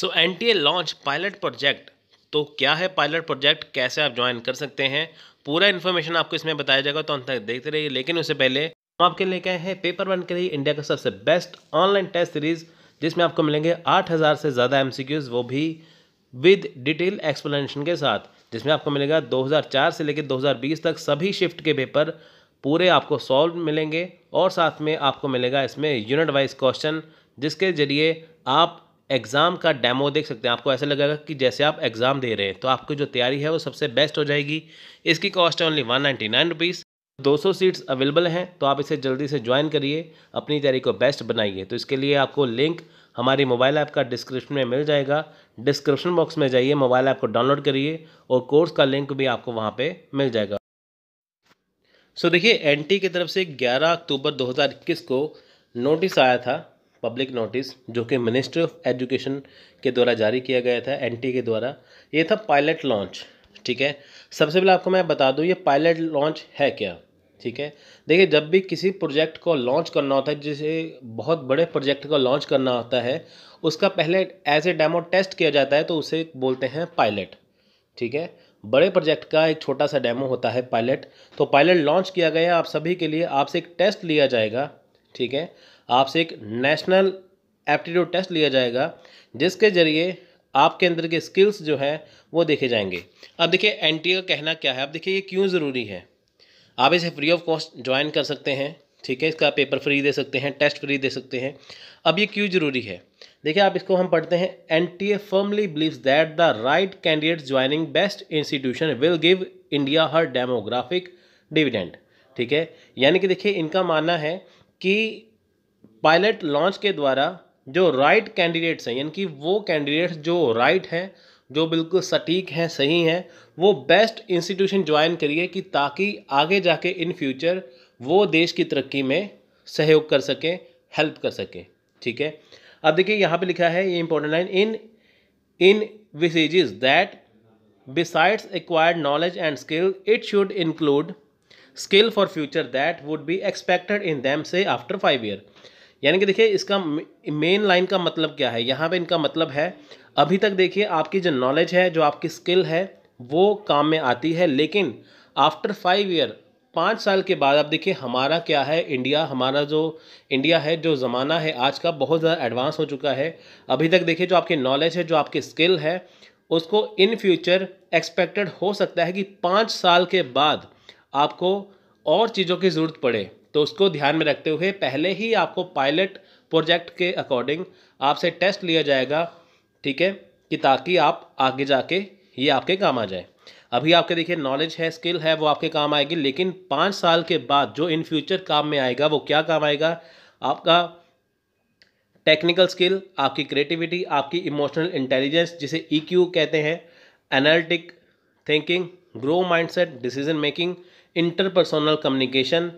so N T A launch pilot project तो क्या है पायलट प्रोजेक्ट कैसे आप ज्वाइन कर सकते हैं पूरा इन्फॉर्मेशन आपको इसमें बताया जाएगा तो अंत तक देखते रहिए लेकिन उससे पहले हम आपके लेके आए हैं पेपर वन के लिए इंडिया का सबसे बेस्ट ऑनलाइन टेस्ट सीरीज जिसमें आपको मिलेंगे आठ हज़ार से ज़्यादा एम वो भी विद डिटेल एक्सप्लेनेशन के साथ जिसमें आपको मिलेगा 2004 से लेकर 2020 तक सभी शिफ्ट के पेपर पूरे आपको सॉल्व मिलेंगे और साथ में आपको मिलेगा इसमें यूनिट वाइज क्वेश्चन जिसके जरिए आप एग्ज़ाम का डेमो देख सकते हैं आपको ऐसा लगेगा कि जैसे आप एग्ज़ाम दे रहे हैं तो आपकी जो तैयारी है वो सबसे बेस्ट हो जाएगी इसकी कॉस्ट है only one ninety nine rupees दो सौ सीट्स अवेलेबल हैं तो आप इसे जल्दी से ज्वाइन करिए अपनी तैयारी को बेस्ट बनाइए तो इसके लिए आपको लिंक हमारी मोबाइल ऐप का डिस्क्रिप्शन में मिल जाएगा डिस्क्रिप्शन बॉक्स में जाइए मोबाइल ऐप को डाउनलोड करिए और कोर्स का लिंक भी आपको वहाँ पर मिल जाएगा सो देखिए एनटी की तरफ से 11 अक्टूबर 2021 को नोटिस आया था पब्लिक नोटिस जो कि मिनिस्ट्री ऑफ एजुकेशन के द्वारा जारी किया गया था एन के द्वारा ये था पायलट लॉन्च ठीक है सबसे पहले आपको मैं बता दूँ ये पायलट लॉन्च है क्या ठीक है देखिए जब भी किसी प्रोजेक्ट को लॉन्च करना होता है जिसे बहुत बड़े प्रोजेक्ट को लॉन्च करना होता है उसका पहले एज ए डेमो टेस्ट किया जाता है तो उसे बोलते हैं पायलट ठीक है बड़े प्रोजेक्ट का एक छोटा सा डेमो होता है पायलट तो पायलट लॉन्च किया गया आप सभी के लिए आपसे एक टेस्ट लिया जाएगा ठीक है आपसे एक नेशनल एप्टीट्यूड टेस्ट लिया जाएगा जिसके ज़रिए आपके अंदर के स्किल्स जो हैं वो देखे जाएंगे अब देखिए एन का कहना क्या है अब देखिए ये क्यों ज़रूरी है आप इसे फ्री ऑफ कॉस्ट ज्वाइन कर सकते हैं ठीक है इसका पेपर फ्री दे सकते हैं टेस्ट फ्री दे सकते हैं अब ये क्यों ज़रूरी है देखिए आप इसको हम पढ़ते हैं N T A firmly believe that the right candidate joining best institution will give India her demographic dividend ठीक है यानी कि देखिए इनका मानना है कि पायलट लॉन्च के द्वारा जो राइट कैंडिडेट्स हैं यानी कि वो कैंडिडेट्स जो राइट हैं जो बिल्कुल सटीक हैं सही हैं वो बेस्ट इंस्टीट्यूशन ज्वाइन करिए कि ताकि आगे जाके इन फ्यूचर वो देश की तरक्की में सहयोग कर सकें हेल्प कर सकें ठीक है अब देखिए यहाँ पे लिखा है ये important line in envisages that besides acquired knowledge and skill it should include skill for future that would be expected in them say after five year यानी कि देखिए इसका मेन लाइन का मतलब क्या है यहाँ पे इनका मतलब है अभी तक देखिए आपकी जो नॉलेज है जो आपकी स्किल है वो काम में आती है लेकिन आफ्टर फाइव ईयर पाँच साल के बाद आप देखिए हमारा क्या है इंडिया हमारा जो इंडिया है जो ज़माना है आज का बहुत ज़्यादा एडवांस हो चुका है अभी तक देखिए जो आपकी नॉलेज है जो आपकी स्किल है उसको इन फ्यूचर एक्सपेक्टेड हो सकता है कि पाँच साल के बाद आपको और चीज़ों की ज़रूरत पड़े तो उसको ध्यान में रखते हुए पहले ही आपको पायलट प्रोजेक्ट के अकॉर्डिंग आपसे टेस्ट लिया जाएगा ठीक है कि ताकि आप आगे जाके ये आपके काम आ जाए अभी आपके देखिए नॉलेज है स्किल है वो आपके काम आएगी लेकिन पाँच साल के बाद जो इन फ्यूचर काम में आएगा वो क्या काम आएगा आपका टेक्निकल स्किल आपकी क्रिएटिविटी आपकी इमोशनल इंटेलिजेंस जिसे ई e कहते हैं analytic thinking grow mindset decision making interpersonal communication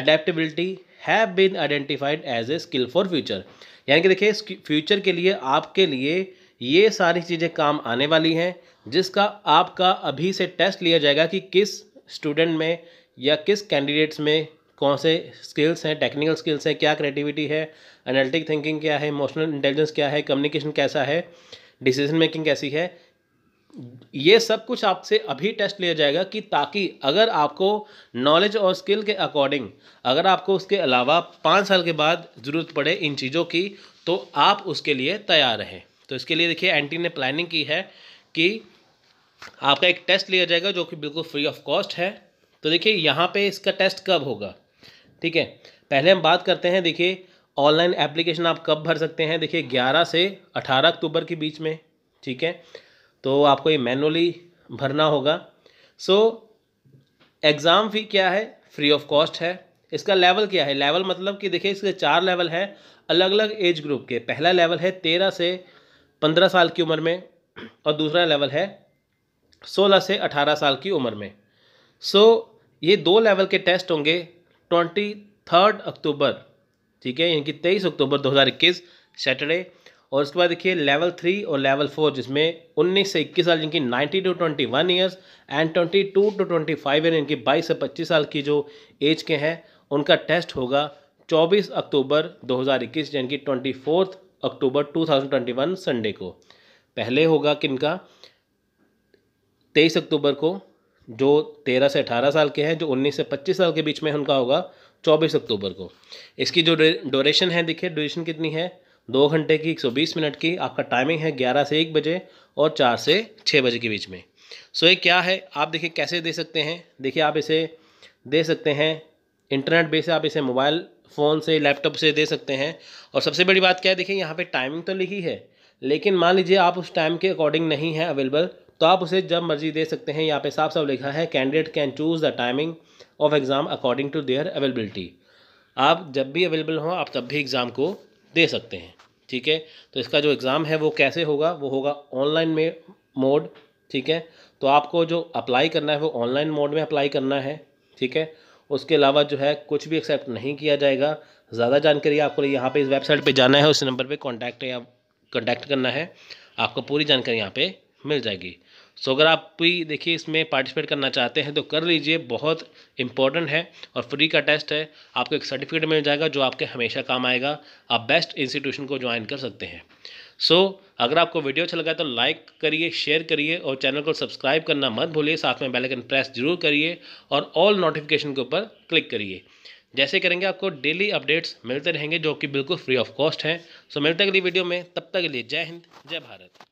adaptability have been identified as a skill for future यानी कि देखिए फ्यूचर के लिए आपके लिए ये सारी चीज़ें काम आने वाली हैं जिसका आपका अभी से टेस्ट लिया जाएगा कि किस स्टूडेंट में या किस कैंडिडेट्स में कौन से स्किल्स हैं टेक्निकल स्किल्स हैं क्या क्रिएटिविटी है एनालिटिक थिंकिंग क्या है इमोशनल इंटेलिजेंस क्या है कम्युनिकेशन कैसा है डिसीजन मेकिंग कैसी है ये सब कुछ आपसे अभी टेस्ट लिया जाएगा कि ताकि अगर आपको नॉलेज और स्किल के अकॉर्डिंग अगर आपको उसके अलावा पाँच साल के बाद ज़रूरत पड़े इन चीज़ों की तो आप उसके लिए तैयार रहें तो इसके लिए देखिए एंटी ने प्लानिंग की है कि आपका एक टेस्ट लिया जाएगा जो कि बिल्कुल फ्री ऑफ कॉस्ट है तो देखिए यहाँ पर इसका टेस्ट कब होगा ठीक है पहले हम बात करते हैं देखिए ऑनलाइन एप्लीकेशन आप कब भर सकते हैं देखिए ग्यारह से अठारह अक्टूबर के बीच में ठीक है तो आपको ये मैनुअली भरना होगा सो एग्ज़ाम फ़ी क्या है फ्री ऑफ कॉस्ट है इसका लेवल क्या है लेवल मतलब कि देखिए इसके चार लेवल हैं अलग अलग एज ग्रुप के पहला लेवल है तेरह से पंद्रह साल की उम्र में और दूसरा लेवल है सोलह से अठारह साल की उम्र में सो so, ये दो लेवल के टेस्ट होंगे ट्वेंटी थर्ड अक्टूबर ठीक है यानी कि तेईस अक्टूबर दो हज़ार इक्कीस सैटरडे और उसके बाद देखिए लेवल थ्री और लेवल फोर जिसमें 19 से 21 साल जिनकी 90 to 21 years and 22 to 25 year इनकी बाईस से 25 साल की जो एज के हैं उनका टेस्ट होगा 24 अक्टूबर 2021 यानी कि ट्वेंटी अक्टूबर 2021 संडे को पहले होगा किनका तेईस अक्टूबर को जो तेरह से अठारह साल के हैं जो उन्नीस से पच्चीस साल के बीच में उनका होगा चौबीस अक्टूबर को इसकी जो ड्यूरेशन है देखिए डोरेशन कितनी है दो घंटे की 120 मिनट की आपका टाइमिंग है 11 से 1 बजे और 4 से 6 बजे के बीच में सो ये क्या है आप देखिए कैसे दे सकते हैं देखिए आप इसे दे सकते हैं इंटरनेट बेस आप इसे मोबाइल फ़ोन से लैपटॉप से दे सकते हैं और सबसे बड़ी बात क्या है देखिए यहाँ पर टाइमिंग तो लिखी है लेकिन मान लीजिए आप उस टाइम के अकॉर्डिंग नहीं है अवेलेबल तो आप उसे जब मर्जी दे सकते हैं यहाँ पे साफ साफ लिखा है candidate can choose the timing of exam according to their availability आप जब भी अवेलेबल हों आप तब भी एग्ज़ाम को दे सकते हैं ठीक है तो इसका जो एग्ज़ाम है वो कैसे होगा वो होगा ऑनलाइन में मोड ठीक है तो आपको जो अप्लाई करना है वो ऑनलाइन मोड में अप्लाई करना है ठीक है उसके अलावा जो है कुछ भी एक्सेप्ट नहीं किया जाएगा ज़्यादा जानकारी आपको यहाँ पे इस वेबसाइट पे जाना है उस नंबर पे कांटेक्ट या कांटेक्ट करना है आपको पूरी जानकारी यहाँ पे मिल जाएगी सो अगर आप भी देखिए इसमें पार्टिसिपेट करना चाहते हैं तो कर लीजिए बहुत इंपॉर्टेंट है और फ्री का टेस्ट है आपको एक सर्टिफिकेट मिल जाएगा जो आपके हमेशा काम आएगा आप बेस्ट इंस्टीट्यूशन को ज्वाइन कर सकते हैं सो so, अगर आपको वीडियो अच्छा लगा तो लाइक करिए शेयर करिए और चैनल को सब्सक्राइब करना मत भूलिए साथ में बेल आइकन प्रेस जरूर करिए और ऑल नोटिफिकेशन के ऊपर क्लिक करिए जैसे करेंगे आपको डेली अपडेट्स मिलते रहेंगे जो कि बिल्कुल फ्री ऑफ कॉस्ट हैं सो so, मिलते अगली वीडियो में तब तक के लिए जय हिंद जय भारत